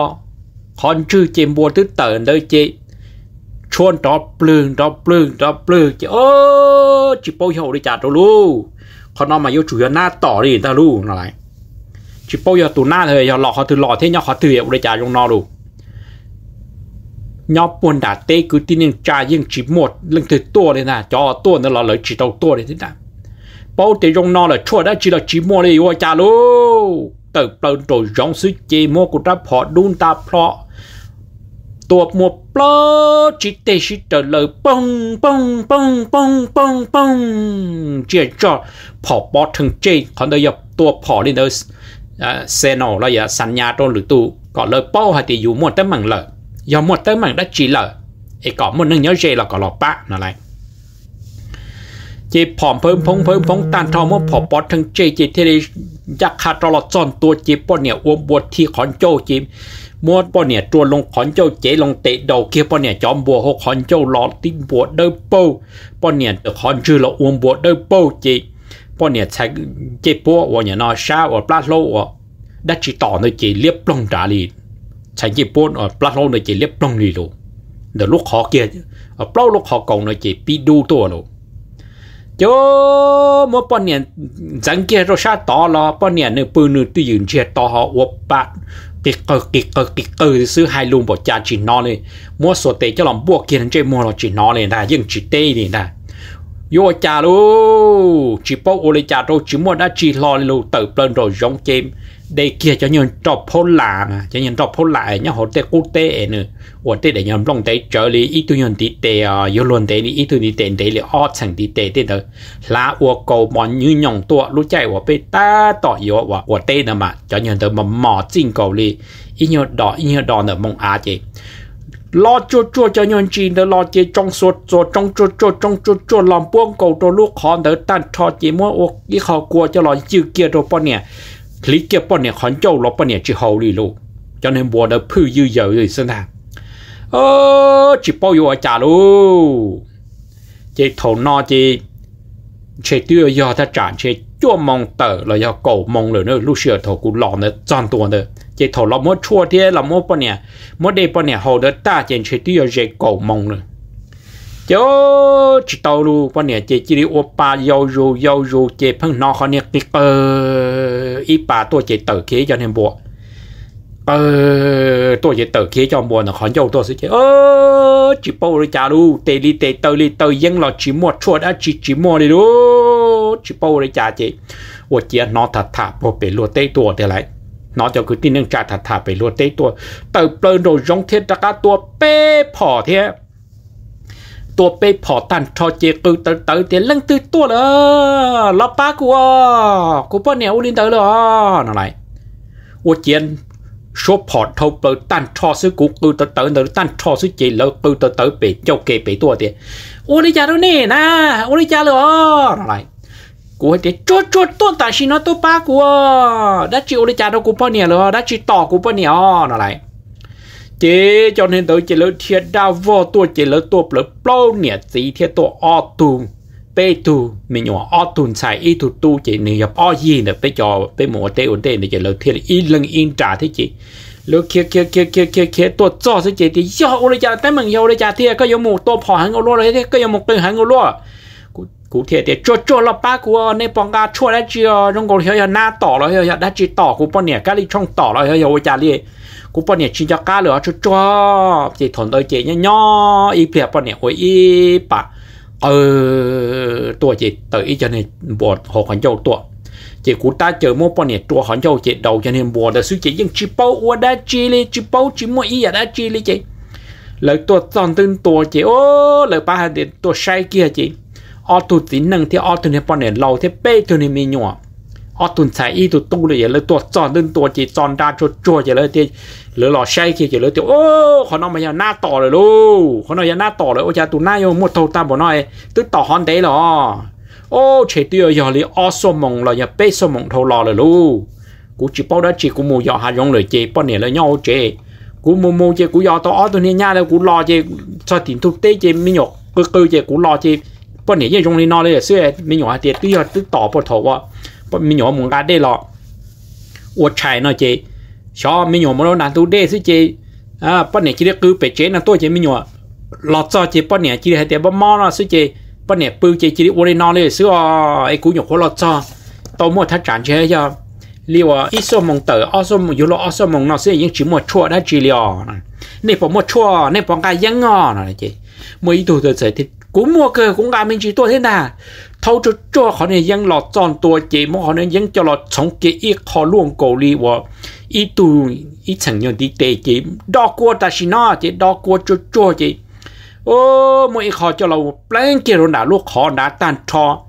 คอนชื่อเจมบัวตึ้อเติร์นเลยเจ ชวนตอเปลืองตอเปลืองตอเปลืองเจโอ้จีโป้เฮได้จัดเทลูคอนอมายาจุยหน้าต่อเลยเทลูนัอะไร chỉ bao giờ tụi na thôi giờ lọ họ từ lọ thế nhau họ từ hiệu để trả dùng nó đủ nhau buồn đã tê cứ tin những trả nhưng chỉ một lưng từ tua đấy nè cho tua nữa là lợi chỉ đầu tua đấy thế nào bao tiền dùng nó là chua đã chỉ là chỉ một đi qua trả luôn từ từ rồi giống suy chế một của ta họ đun ta họ tua mua plơ chỉ tê chỉ trở lời bông bông bông bông bông bông chỉ cho họ bỏ thằng chê còn đây giờ tua họ lên đó Dạ, xe nổ là giờ sẵn nhà trong lửa tù có lời bao hay thì dù một tấm mảng lở do một tấm mảng đã chỉ lở thì có một nâng nhớ dê là có lọ bạ nó lại chỉ phỏng phơm phóng phơm phóng tan thao một phỏng bọt thằng chê chỉ thế đi chắc hạt cho là tròn tua chỉ bọn nè uống bột thi khón châu chỉ mua bọn nè tua lông khón châu chế lông tệ đầu kia bọn nè chóm bùa hô khón châu lọ tí bùa đơ bâu bọn nè được khón chư là uống bùa đơ bâu chỉ chạy 我年才接波，我年那下我拉 lâu 我，đã chỉ tỏ nơi chỉ liếp lông trả lì, 才接波 ở lát lâu nơi chỉ liếp lông lì luôn, để lúc họ kia ở lâu lúc họ còn nơi chỉ bị đu tua luôn. cho một bọn niệm dân kia rồi sát tỏ là bọn niệm nửa bự nửa tư dưỡng chia tỏ họ uất bạc bị cơ bị cơ bị cơ thì sư hai luôn bỏ cha chỉ nó này mua số tệ cho lòng bua kia nên chơi mua là chỉ nó này là nhưng chỉ tê này là yo cha lu chỉ bao ô lê cha đâu chỉ muốn đã chỉ lo lu tự bên rồi giống chim đây kia cho nhân trọc phố lạ mà cho nhân trọc phố lạ nhá họ tê quốc tế nữa và tê để nhân lòng tê trở lý ít tu nhân tí tê à yếu luôn tê đi ít tu tí tê tê lý ọ chẳng tí tê tê đó là ua cầu bọn như nhòng tua lúc chạy và bê ta tỏ yếu và và tê nữa mà cho nhân tớ mà mò chinh cầu lý ít nhiều đỏ ít nhiều đỏ nữa mong á chế lo cho cho cho nhân chi đó lo chỉ trong số cho trong cho cho trong cho cho làm buông cầu cho lúc khó đỡ tan cho chỉ mua ô cái khó qua cho lo chịu kia rồi bọn nè lý kia bọn nè khẩn châu lo bọn nè chỉ hậu đi luôn cho nên bùa đó phư dư giờ rồi xin thà ơ chỉ bao nhiêu ở trả luôn chỉ thầu no chỉ chỉ tiêu do ta trả chỉ cho mong tờ là do cầu mong rồi nữa lúc xưa thầu cũng lo nữa chọn tuần nữa chỉ thầu là mỗi chua thế là mỗi bữa nè mỗi đêm bữa nè hầu đỡ ta chỉ chỉ tiêu dễ cầu mong rồi chỗ chỉ tàu lu bữa nè chỉ chỉ đi ô ba yêu ru yêu ru chỉ phăng nó họ nè cái ờ ít ba tôi chỉ tự kế cho nên bộ ờ tôi chỉ tự kế cho bộ nó họ yêu tôi sẽ chỉ ờ bao rồi trả lu li tê tơ li tơ yên là chỉ một chua đã chỉ chỉ một đi luôn chỉ bao rồi trả chỉ ô chỉ thật thà bộ bể lúa tê tua thế lại นอกจากคือที่เนื่องจากถัดถาไปรวดได้ตัว เติบเปิดโดยงเทตกาตัวเป้พอเทียตัวเป้พอตันทอเจกือเติเติเตลังตือตัวเลยแล้ป้ากูกูเป้นเนี่ยอุลินเตอร์เลยอะไรอุเจียนชอบพอเทเปิดตันทอซื้อกูกือเติเติตันทอซื้อเจแล้วกือเติเติไปเจ้าเกไปตัวเดียอุลิจารุนี่นะอุลิจารุอะไร của thế chốt chốt tôn tại xin nó tôi ba của đã chịu đi trả đâu của bao nhiêu rồi đã chịu tỏ của bao nhiêu nó lại chế cho nên tới chế lỡ thiệt đa vô tua chế lỡ tua lỡ bao nhiêu gì thiệt tua o tu bê tu mình nhỏ o tu ít tu tu chế này gặp o gì nữa bê cho bê mỏ tê ổn tê này chế lỡ thiệt ít lần in trả thế chị lỡ kia kia kia kia kia kia tua cho thế chị thì yo ô trả tay mình yo trả thiệt có yo một tua phò hàng ô lô đấy có yo một tên hàng ô lô cụ thể thì cho cho là ba của nên bằng ga cho đấy chứ trong cổ hiểu hiểu na tỏ rồi hiểu hiểu đã chỉ tỏ của bọn nè cái đi trong tỏ rồi hiểu hiểu cha đi của bọn nè chỉ cho cá lửa cho cho thì thằng tôi chỉ nhá nhó y bẹp bọn nè hồi y bà ờ tuổi chỉ tới y cho nên bọn họ còn giàu tuổi chỉ ta chờ mua bọn nè tuổi họ giàu chỉ đầu cho nên bọn đã suy chỉ nhưng chỉ bao ua đã chỉ đi chỉ bao chỉ mua y đã chỉ đi chỉ lời tôi tin tôi chỉ ô lời ba hai điện tôi sai kia chỉ ở tụ tính năng thì ở tụ này bọn này lâu thì bê tụ này mình nhỏ ở tụ chạy y tụ tu rồi là tụ chọn đơn tụ chỉ chọn đa cho cho rồi là thì lỡ lò xe kia rồi là thì ô họ nói mà nhà na tỏ rồi luôn họ nói nhà na tỏ rồi ôi cha tụ na yêu một thầu ta bọn nói tức tỏ hòn đấy rồi ô chỉ tiêu giờ thì ở số mộng là nhà bê số mộng thầu lò rồi luôn cú chỉ bao đó chỉ cú mua giờ hà dùng lời chỉ bọn này là nhau chỉ cú mua mua chỉ cú giờ tao ở tụ này nha là cú lo chỉ cho tiền thu tế chỉ mình nhọc cứ cứ chỉ cú lo chỉ bọn này dùng đi nó đây xưa mình nhỏ thì tuy họ tự tỏ bọn thầu quá mình nhỏ muốn ra đây lọ ô chạy nó chị cho mình nhỏ muốn nó tu đây xí chị à bọn này chỉ để cứ bể chế là tôi chị mình nhỏ lọt cho chị bọn này chỉ để để bọn mò nó xí chị bọn này bự chị chỉ để ô đi nó đây xưa ấy cũng nhỏ khó lọt cho tôi mua thắt chán chế cho liệu ít số mong tờ ít số mong yếu lo ít số mong nó sẽ những chỉ một chua đã chỉ liệu này bỏ một chua này bỏ cái giống ngon này chị mỗi ít đồ thì cú mua cơ cũng làm mình chỉ tôi thế nào thâu cho cho họ này dân lọt tròn tôi chỉ mà họ này dân cho lọt sống cái ít họ luôn cổ li và ít tu ít chẳng nhận đi tệ chỉ đo qua ta xin nó chỉ đo qua cho cho chỉ ô mỗi họ cho lọt plan kia rồi đã lúc họ đã tan cho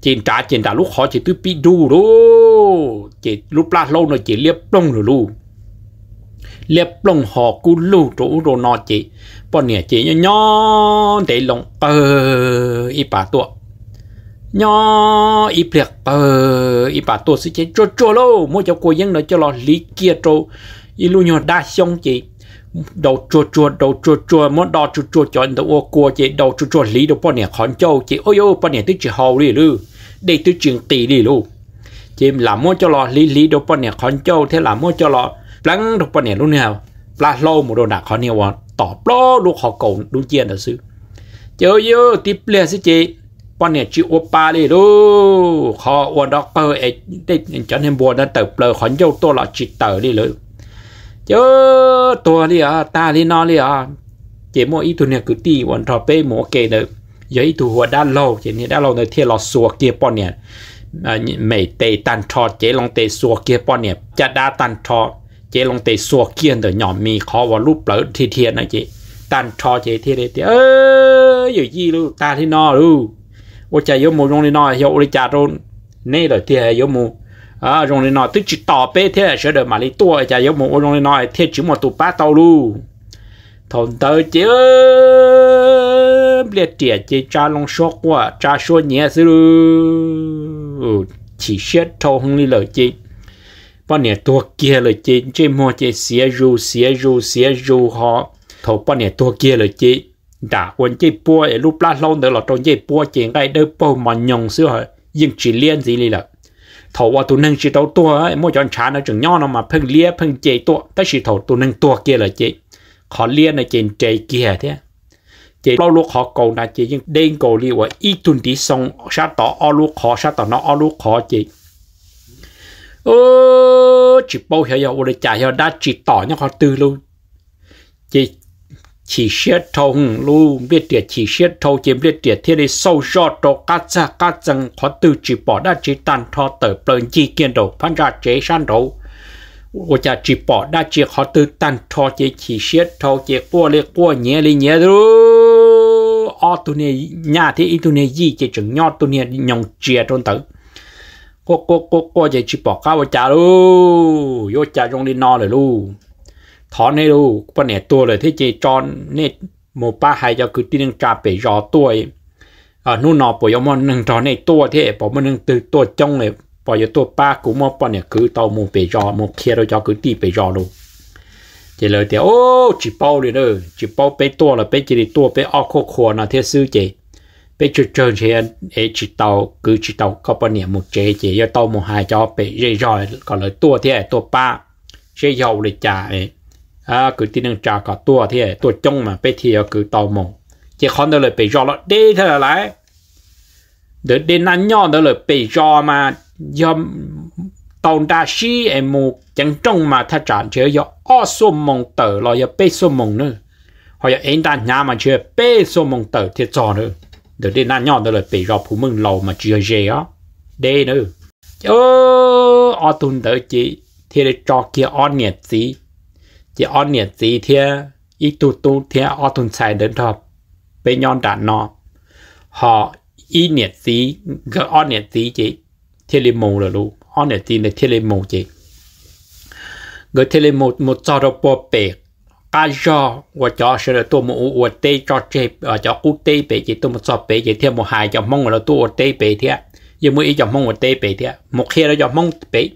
chỉ trả chỉ đã lúc họ chỉ tự bị đu đó chỉ lúc la lâu nó chỉ liếp đông rồi luôn liệp lòng họ cú lù trụ rồi nó chỉ bọn nè chỉ nhỏ để lòng ờ y bà tua nhỏ y liệt ờ y bà tua sẽ chế cho cho lô mỗi cháu cô dân nó cho lo lý kia trâu y lu nhỏ đa xong chị đầu chua chua đầu chua chua muốn đo chua chua cho anh đầu cua chị đầu chua chua lý đâu bọn nè khón châu chị ôi ôi bọn nè tôi chỉ hầu đi lư để tôi chuyện tì đi lù, chị làm mua cho lọ lý lý đâu bọn nè khón châu thế làm mua cho lọ lăng đọc bọn nè luôn nào là lâu một đồ khó nhiều quá tỏ lo đồ khó cầu đủ chiên là sư chờ yêu tiếp liền sẽ chị bọn nè chịu ô ba đi đô khó ô đó cơ ấy để buồn nó tập lờ khó dâu tôi là chị tờ đi lỡ chờ tôi đi à ta đi nó đi à chỉ mỗi ý thu nè cứ ti bọn trò bê mỗi được giờ ý thu đã lâu chỉ nè đã lâu nơi thiên lò xùa kia bọn nè à, mày tê tan trò chế lòng tê xùa kia bọn nè chả đã tan trò chế lòng tề xua kiên từ nhỏ mì khó vào lúc lỡ thì thiệt này chị tan cho chị thì đấy thì ơ giờ gì luôn ta thì no luôn ô cha yếu mù rong đi no hiểu đi cha rôn nè rồi thì yếu mù à rong đi no tức chỉ tỏ bê thế là sẽ được mà đi tua cha yếu mù ô rong đi no thế chỉ một tụ ba tàu luôn thôn tớ chị ơ liệt trẻ chị cha long số quá cha số nhẹ xứ luôn ừ, chỉ xét thâu không đi lời chị bọn nè tua kia là chế chế mua chế xía ru xía ru xía ru họ thầu bọn nè tua kia là chế đã quên chế bùa ở lúc lá lâu nữa là trong chế bùa chế ngay đỡ bầu mà nhồng xưa hả nhưng chỉ liên gì đi là thầu qua tụ nâng chỉ đầu tua ấy mua chọn chán nó chừng nhau nó mà phưng lia phưng chế tua tới chỉ thầu tụ nâng tua kia là chế họ liên là chế chế kia thế chế lâu lúc họ cầu là chế nhưng đen cầu li ít tuần tí xong sát tỏ o lúc họ sát tỏ nó o lúc họ chế ô chỉ bao hiểu hiểu ôi chả hiểu đã chỉ tỏ những họ từ luôn chỉ chỉ xét thông luôn biết địa chỉ xét thâu chỉ biết địa thiên đi sâu rõ đồ cắt cha cắt rằng họ từ chỉ bỏ đã chỉ tan thọ tờ bền chi kiên đồ phan ra chế san đồ ôi chả chỉ bỏ đã chỉ họ từ tan thọ chỉ chỉ xét thâu chỉ qua lê qua nhẹ lê nhẹ luôn ở tu này nhà thì tu này gì chỉ chừng nhau tu này nhồng chè trong tử ก็ก็ก็ก็จะชิบอกข้าวจ่าลูโยจ่าจงดินนอเลยลูถอนให้ลูกปนเนตัวเลยที่เจจอนเนตโมป้าหายจะคือที่นึงจ่าเปยอตัวอ่านู่นนอปอยมอนหนึ่งถอนในตัวที่ปอมันหนึ่งตือตัวจงเลยปอยตัวป้ากูมอปนเนี่ยคือเตาโมเปยอโมเคียร์จะคือตีเปยอลูจเลยเดียวโอ้จิเป้าเลยเนอจิเป้าไปตัวละไปจีิตัวไปออกโคโคนะเทซื้อเจ bây giờ chơi thì ấy chỉ tàu cứ chỉ tàu có bao nhiêu một chế chế cho tàu một hai cho bây giờ rồi còn lại tua thì tua ba chế dầu để trả à cứ tin rằng trả cả tua thì tua chung mà bây thì cứ tàu một chỉ còn đó là bây giờ là đi thế là lại để đến năm nhỏ đó là bây giờ mà giờ tàu đa sĩ em một chẳng trong mà thà trả chế cho ở số mong tờ lo giờ bây số mong nữa hoặc là anh ta nhà mà chưa bây số mong tờ thì cho nữa đó đây nãy nhau đó là bị rau phụ mừng lâu mà chưa dễ á đây nữa ô ô tuần đó chị thì để cho kia on nhiệt gì chị on nhiệt gì thì ít tu tu thì ô tuần xài đến thọ bị nhon đạn nọ họ ít nhiệt gì cái on nhiệt gì chị thì là mù rồi luôn on nhiệt gì là thì lên mù chị người thì lên một một trò đồ bò bẹt cá cho và ờ, cho sẽ là tôi muốn và tê cho chế ở cho cú tê bể chỉ tôi một sọp bể chỉ thêm một hai cho mong là tôi tê bể thế giờ mới ý cho mong và tê bể thế một khi đó cho mong bể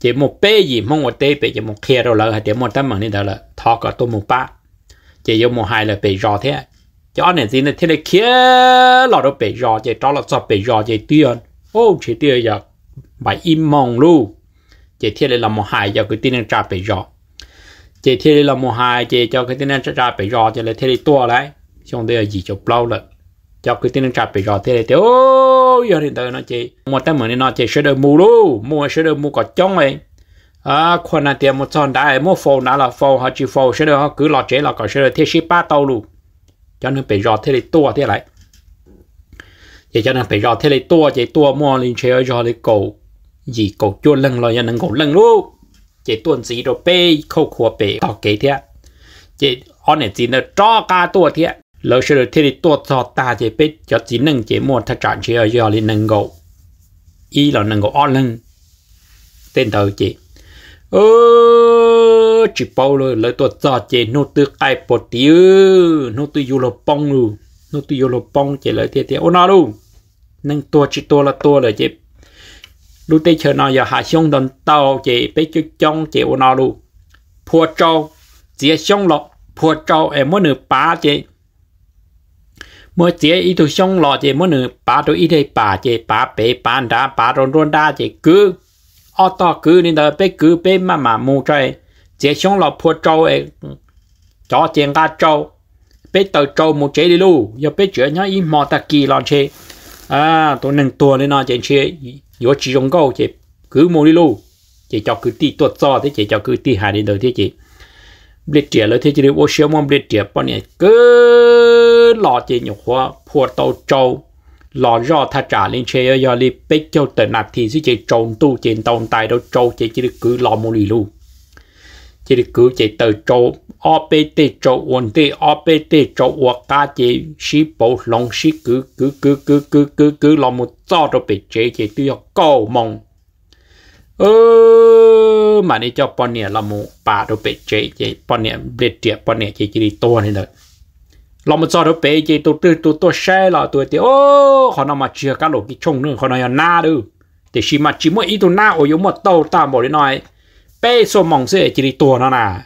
chỉ một bể gì mong và tê bể chỉ một khi đó là thì một tấm mạng này đó là thọ cả tôi một ba chỉ có một hai là bể rõ thế cho nên gì nên thế này kia là đó bể rõ chỉ đó là sọp bể rõ chỉ tiền ô chỉ tiền giờ bài im mong luôn chỉ thế là một hai giờ cứ tin rằng trả bể rõ chị thì là một hai chị cho cái tên anh ra bị rò cho lại thì to lại xong đây là gì cho lâu lại cho cái tên anh ra bị rò thì lại ô giờ thì tới nó chị một tay mình nó chị sẽ được mua luôn mua sẽ được mua có trong ấy à còn là tiền một trăm đã mua phô đã là phô họ chỉ phô sẽ được họ cứ lọt chế là có sẽ được thiết ship ba tàu luôn cho nên bị rò thì lại to thế lại chị cho nên bị rò thì lại to chị to mua lên chơi rồi thì cổ gì cổ chua lưng rồi cho cổ lưng luôn chỉ tuần gì rồi bê khâu khua bê tao kế thế chỉ họ này chỉ là cho cả tua thế lỡ sự thì tua cho ta chỉ biết cho chỉ nâng chỉ mua thật trạng chỉ ở do lên nâng gỗ y là nâng gỗ on lên tên đầu chỉ ơ chỉ bao rồi lỡ tua cho chỉ nô tư ai bỏ tiêu nô tư yêu lo bông luôn nô tư yêu lo bông chỉ lỡ thế thế ôn luôn nâng tua chỉ tua là tua là chỉ lúc tây chờ nó giờ hạ xuống đòn tàu chỉ biết chút trong chỉ ô nó luôn phua châu chỉ xuống lọ phua châu em muốn nửa ba chỉ mỗi chỉ ít thôi xuống lọ chỉ muốn nửa ba đôi ít thôi ba chỉ ba bể ba đá ba rôn rôn đá chỉ cứ ở to cứ nên đó biết cứ biết mà mà mua cho chỉ xuống lọ phua châu em cho tiền ra châu biết tàu châu một chế đi luôn giờ biết chuyện nhau ít mò ta kỳ lon chế à tôi nâng tua lên nó chuyện yo chỉ dùng câu che cứ mua đi luôn che cho cứ ti tuột cho thế che cho cứ ti hà đi đời thế chị biết trẻ lời thế chị đi ô xíu mong biết trẻ bọn này cứ lọ chị nhục hoa phù tàu trâu lọ rõ tha trả lên xe yo li bích cho tận nạp thì chứ che trộn tu chị tồn tại đâu trâu che chỉ cứ lọ mua đi luôn chị cứ che tờ trâu OPT cho ổn tê OPT cho ổn ta chế sĩ bộ lòng sĩ cứ cứ cứ cứ cứ cứ cứ lòng một cho đồ bị chế chế tư yếu cầu mong ơ mà đi cho bọn nè là một bà đồ bị chế chế bọn nè bệt tiệt bọn nè chế chế đi to này rồi lòng một cho đồ bị chế tôi tôi tôi tôi xe là tôi thì ô họ nó mà chia cá lỗ cái chung nữa họ nói là na đâu thì chỉ mà chỉ mỗi ít tôi na ở giống một tàu ta bỏ đi nói bé số mong sẽ chỉ đi to nó nè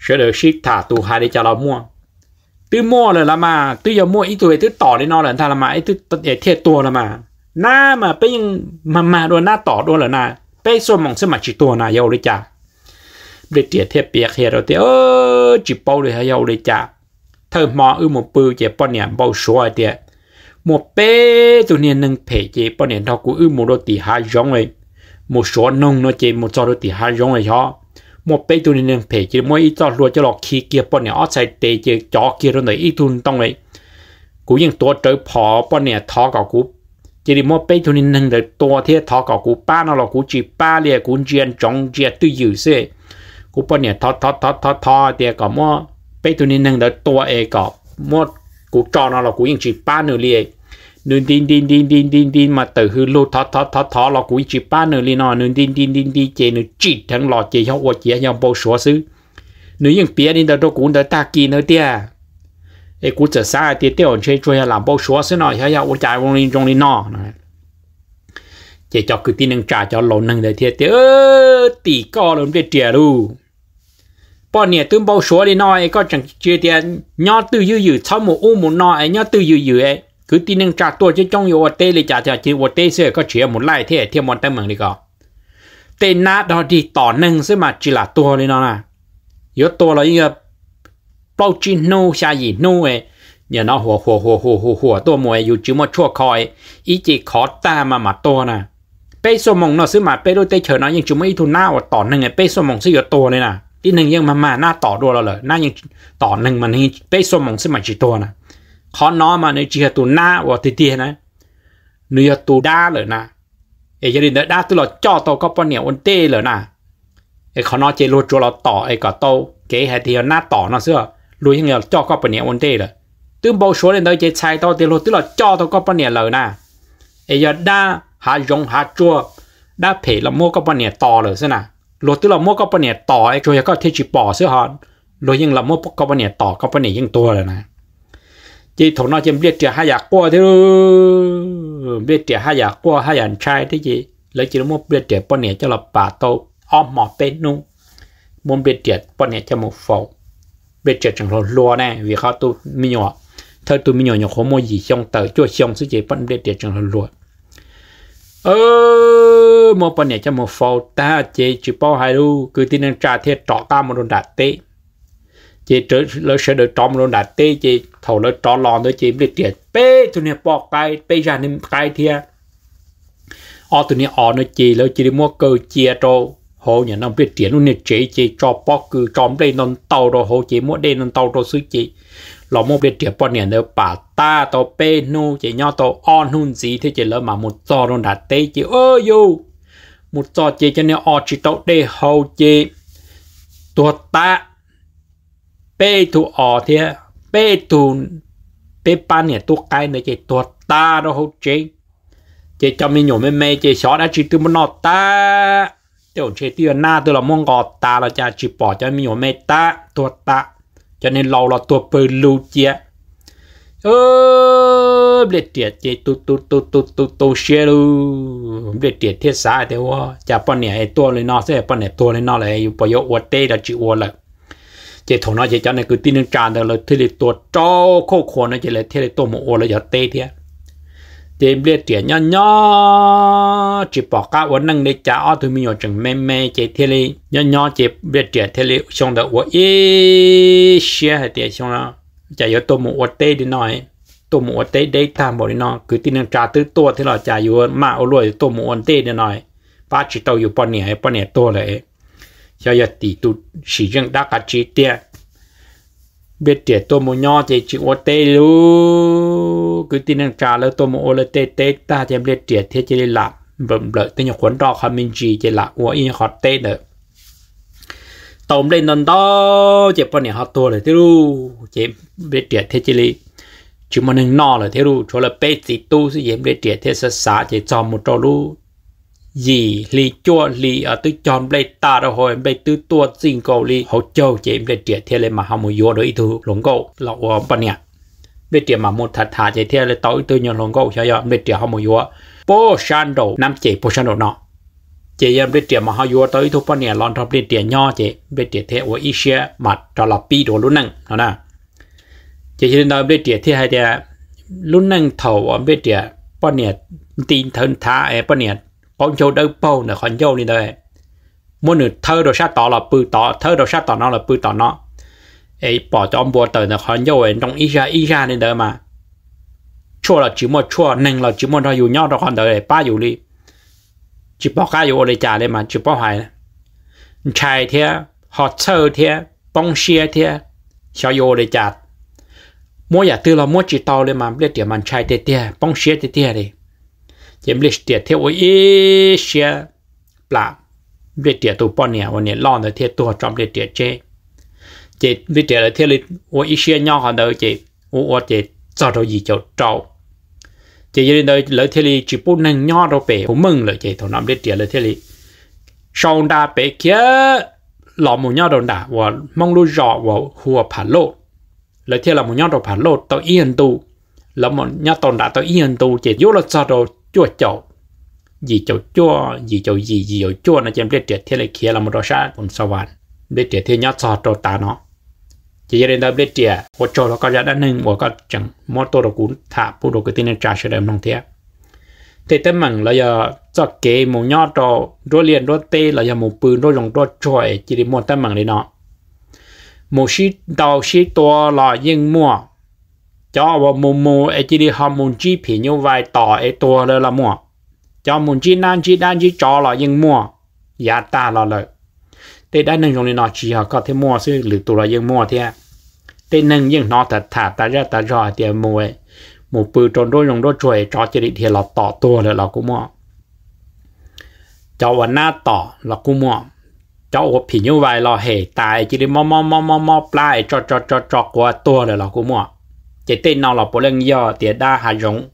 sẽ được ship thả tù hai để cho nó mua tư mua là là mà tư giờ mua ít tuổi tư tỏ đi nó là thà là mà ít tư để thiệt tua là mà na mà bây giờ mà mà đồ na tỏ đồ là na bây số mong số mà chỉ tua na yêu đi cha để tiệt thiệt biệt hiện rồi thì chỉ bao đi hay yêu đi cha thơ mò ư một bự chỉ bao niệm bao số tiệt một bé tụ niên nâng phê chỉ bao niệm thao của ư một đôi tỷ hai giống ấy một số nông nó chỉ một số đôi tỷ hai giống ấy cho một bé tụi nên phải chỉ mỗi ít cho luôn cho lọ khí kia bọn này ở chạy tê chỉ chó kia rồi này ít tụi tông này cú yên tua trở phò bọn này thọ cả cú chỉ đi mỗi bé tụi nên được tua thế thọ cả cú ba nó là cú chỉ ba liền cú chuyện trong chuyện tự dữ thế cú bọn này thọ thọ thọ thọ thọ thì cả mỗi bé tụi nên được tua ấy cả mỗi cú cho nó là cú yên ba nữa liền nương din din din din din din mà từ hư lô thọ thọ thọ thọ lọ cúi chỉ ba nửa li nọ nương din din din din chế nửa chỉ thằng lọ chê nhau ô chê nhau bao số xứ nửa những bia đi đâu đâu cũng đâu ta kỳ nữa tia ê cú chở xa tia tiêu chơi chơi làm bao số xứ nọ hay nhau ô chạy vòng đi trong đi nọ chế cho cứ tin nâng trả cho lộn nâng để thiệt tia tỷ co luôn về trẻ luôn bọn nè tương bao số đi nọ ấy có chẳng chia tiền nhau từ dư dư sau một ô một nọ ấy nhau từ dư dư ấy คือตีหนึ่งจากตัวจะจ้องอยู่วเตเลยจากจะจีวเตเสือก็เฉียหมดไล่เท่เทียมอนเตมเหมืองดีก็เตนาดอดีต่อหนึ่งซึ่งมาจีละตัวเลยเนาะนะยศตัวเราเยอะเป้าจีโน่ชายีโน่เอเนี่ยเนาะหัวหัวหัวหัวหัวหัวตัวมวยอยู่จีมดชั่วคอยอีจีขอตามาหมาตัวนะเป้สมองเนาะซึ่งมาเป้ด้วยเตเฉนเนาะยังจีมไอทุนหน้าว่าต่อหนึ่งไอเป้สมองซึ่งยศตัวเลยนะทีหนึ่งยังมามาหน้าต่อดัวเราเลยหน้ายังต่อหนึ่งมันนี่เป้สมองซึ่งมาจีตัวนะ khó nó mà nơi chỉ là na và thì này nơi là tụ đa rồi nè ấy gia đình đã tôi là cho tàu có bao nhiêu ôn tê rồi nè ấy khó nó chỉ lùi cho là tỏ ấy tàu kế hệ thì na tỏ nó xưa lùi những người cho có bao nhiêu ôn tê rồi tương bao số lên tới chỉ sai tàu thì lùi tôi là cho tàu có bao nhiêu rồi nè ấy giờ đa hạ dùng hạ chua đã phải là mua có bao nhiêu tỏ rồi xưa nè lùi tôi là mua có bao nhiêu tỏ ấy rồi có thể chỉ bỏ xưa họ lùi những là mua có bao nhiêu tỏ có bao nhiêu những tua rồi nè chị thổ nó chỉ biết trẻ hai giả qua thế biết trẻ hai giả qua hai giả trai thế gì lấy chỉ muốn biết trẻ bọn này cho là bà tô om mỏ bên nu muốn biết trẻ bọn này cho một phẩu biết trẻ chẳng lo lo nè vì họ tu mi nhỏ thơ tu mi nhỏ nhỏ khó mua gì xong tờ cho xong sự chỉ bọn biết trẻ chẳng lo lo ơ một bọn này cho một phẩu ta chỉ chỉ bao hai lu cứ tin rằng trả thế trọ ta một đồn đạt chị trở lỡ sẽ được trong luôn đã tê chị thầu lỡ cho lon nữa chị biết tiền bê tụi này bỏ cái bê ra nên cái thia ở ờ, tụi này ở ờ nữa chị lỡ chị đi mua cơ chia cho hồ nhà nó biết tiền luôn nè chị chị cho bỏ cứ trong đây non tàu rồi hồ chị mua đây non tàu rồi suy chị lỡ mua biết tiền bỏ nè nếu bà ta tàu bê nu chị nhau tàu on hun gì thế chị lỡ mà một cho luôn đã tê chị ơi yêu, một cho chị cho nên ở ờ, chị tàu đây hồ chị tuột ta bê tu ở thì bê tu bê ban này tu cái này chỉ tu ta đó hậu chế chỉ cho mình nhổ mấy mấy chỉ xóa đã chỉ tu ta tiểu chế tiêu na tôi là mong gọt ta là cha chỉ bỏ cho mình nhổ ta tu ta cho nên lâu là tu bê lưu chia ơ lệ tiệt chế tu tu tu tu tu tu xe lu lệ tiệt thiết sai thế hoa cha bọn này tua lên nó sẽ bọn này tua lên nó là bỏ vô uất tê là chịu uất lại chỉ thổ nó chỉ cho này cứ tin nên tràn được là thế thì tổ cho khô khô nó chỉ là thế thì tổ một ô là giờ tê thế chỉ biết tiền nhỏ nhỏ bỏ cả vốn năng để trả ở thôi mình nhớ chừng mềm mềm chỉ thế thì nhỏ nhỏ chỉ biết tiền thế xong được vốn ít xe hay tiền xong đó chỉ có tổ một ô đi nói tổ một ô tê tham bảo đi nó cứ tin nên trả tới tổ thế là trả อยู่มาเอารวย tổ một ô tê đi nói ป้า chỉ ตัวอยู่ปอนเนี่ยปอนเนี่ยตัวเลย cho giờ tỷ tụ sử dụng đa cả chi tiền biết tiền tôi muốn nho thì chỉ ô tê lu cứ tin rằng trả lời tôi muốn ô lê tê tê ta thì biết tiền thế chỉ là vầm lợi tên nhau cuốn đo khỏi mình gì chỉ là ô in họ tê nữa tổng lên nón đó chỉ bọn này họ tua rồi thế lu chỉ biết tiền thế chỉ là chỉ mà nâng nọ rồi thế lu cho là bê chỉ tu sẽ chỉ biết tiền thế sẽ xả chỉ cho một trâu lu gì li chua li ở tôi chọn bây ta đâu hồi bây tư tua xin cầu li hậu châu chế em để trẻ thế lên mà không muốn vô đấy thứ lồng cầu lậu bận nhỉ bây trẻ mà một thật thà chỉ thế lên tối tôi nhận lồng cầu cho giờ bây trẻ không muốn vô bố san đầu năm chỉ bố san đầu nọ chế em bây trẻ mà họ vô tới thứ bận nhỉ lon thọ bây trẻ nhỏ chế bây trẻ thế ở ít xe mà cho là pi đồ luôn năng nó nè chỉ trên đó bây trẻ thế hai là luôn năng thầu ở bây trẻ bận nhỉ tin thân thà ấy bận nhỉ bọn châu đâu bao là khoảng châu đi đây mỗi nửa thơ đồ sát tỏ là bự tỏ thơ đồ sát tỏ nó là bự tỏ nó ấy bỏ cho ông bùa tờ là khoảng châu ấy trong ít ra ít ra đi đây mà chua là chỉ một chua nên là chỉ một nó dù nhau đó còn đời ba dù đi chỉ bỏ cái dù để trả lên mà chỉ bỏ hoài chạy thế họ chơi thế bông xe thế xào dù để trả mỗi giờ tư là mỗi chỉ tao lên mà biết điểm mà chạy thế thế bông xe thế thế đi chỉ biết tiệt theo ôi ít xe là biết tiệt tụ bọn nè và nè lo được theo tụ trong biết tiệt chế chỉ biết tiệt là theo lịch ôi ít xe nhau họ đâu chỉ ôi ôi chỉ cho đâu gì cho trâu chỉ giờ đây lợi theo lịch chỉ bút năng nhau đâu bể của mừng lợi chỉ thổ nằm biết tiệt lợi thế li sau đó bể kia lọ mù nhau đâu đã và mong lu rõ và hùa phản lộ lợi theo là mù nhau đâu phản lộ tôi yên tu là một nhà tồn đã tao yên tu chỉ vô là cho đâu chua chậu gì chậu chua gì chậu gì gì chậu chua nó chém biết triệt thế lại kia là một đôi sát cũng sao vậy biết triệt thế nhát sao trâu ta nó chỉ giờ đến đây biết triệt ô cho nó có giá đã nâng một cái chẳng mỗi tôi được cũng thả bộ đồ cái tin trả sẽ đem đồng thế thế tấm mảng là giờ cho kế một nhát trâu đôi liền đôi tê là giờ một bùn đôi dòng đôi chọi chỉ để một tấm mảng đấy nó một xí đầu xí to là riêng mua cho bộ mù mù ấy e chỉ đi học môn chi phí như vậy tỏ ấy e tua rồi là mua cho môn chi năn chi đan chi cho là nhưng mua giá ta là lợi thế đã nâng dùng nó chỉ họ có thể mua sự lựa tụ là nhưng mua thế thế nâng nhưng nó thật thả ta ra ta rồi thì mua ấy e. một bự tròn đôi dùng đôi chuối cho chỉ đi thì là tỏ tua rồi là cũng mua Cho cho cho cho cho cho mua, chỉ đi mua cái tên nào là bố lên giờ thì đa hà rộng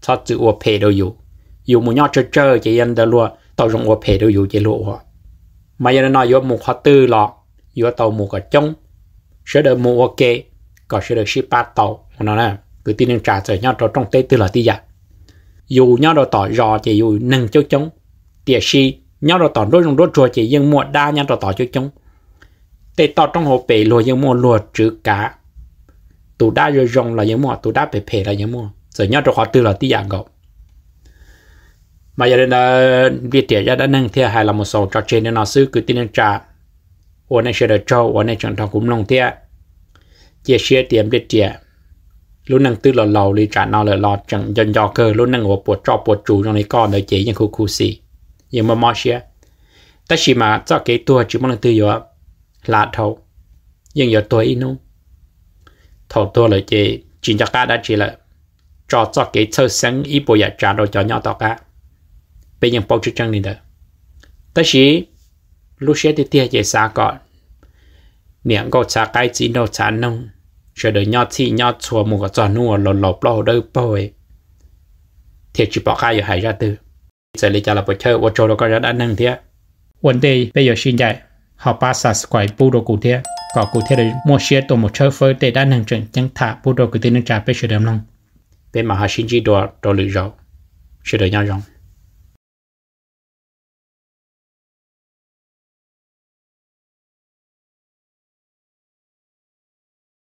cho chữ ô phê đâu dù dù một nhỏ chơi chơi chỉ yên đó luôn tàu rộng ô phê đâu dù chỉ lụa hoa mà giờ nó yếu một họ tư lọ yếu tàu một cái trống sẽ được một kê, có sẽ được ship ba tàu nó nè cứ tin trả cho nhau cho trong tế tư là tí dạ dù nhau đó tỏ rò chỉ dù nâng chỗ trống tiệt si nhau đó tỏ đôi rồng đốt chùa chỉ yên mua đa nhau đó tỏ chỗ trống tế tỏ trong hồ bể lùa yên mua lùa chữ cá tụ đã rồi rong là những mua tụ đã bể bể là những mua rồi nhớ cho họ từ là tí dạng gạo mà giờ đến biết ờ, tiền ra đã nâng thiệt hay là một số cho trên nên nó xứ cứ tin trả ở nơi sẽ được cho ôn này chẳng thằng cũng nông thiệt chia sẻ tiền biết tiền lúc nâng tư là lâu đi trả nó là lo chẳng dần dò cơ lúc nâng ngồi buộc cho buộc chủ trong này con đời chỉ những khu khu xì nhưng mà mọi xe ta chỉ mà cho cái tua chỉ mong tư rồi là thôi nhưng giờ tôi inu thầu tua lời chị chỉ cho cá đã chỉ là cho cho cái sơ sáng ít bộ giải trả đồ cho nhau tao cá bây giờ bao chữ chân đi đó tất nhiên lúc sẽ thì tia chị xa còn niệm có xa cái gì đâu xa nông chờ đợi nhau thì nhau chùa một cái trò nua lột lột lột đâu bồi thiệt chỉ bỏ cái rồi hại ra từ sẽ lấy trả là bởi chơi ô trâu đâu có ra đã nâng thế vấn đề bây giờ xin dạy họ ba sa quay bù đồ cụ thể có cụ thể là mua xe tổ một chơi phơi để đa năng trận chẳng thả bù đồ cụ thể nên trả bây giờ đem lòng về mà họ xin chỉ đồ đồ lựa chọn sẽ được nhau rộng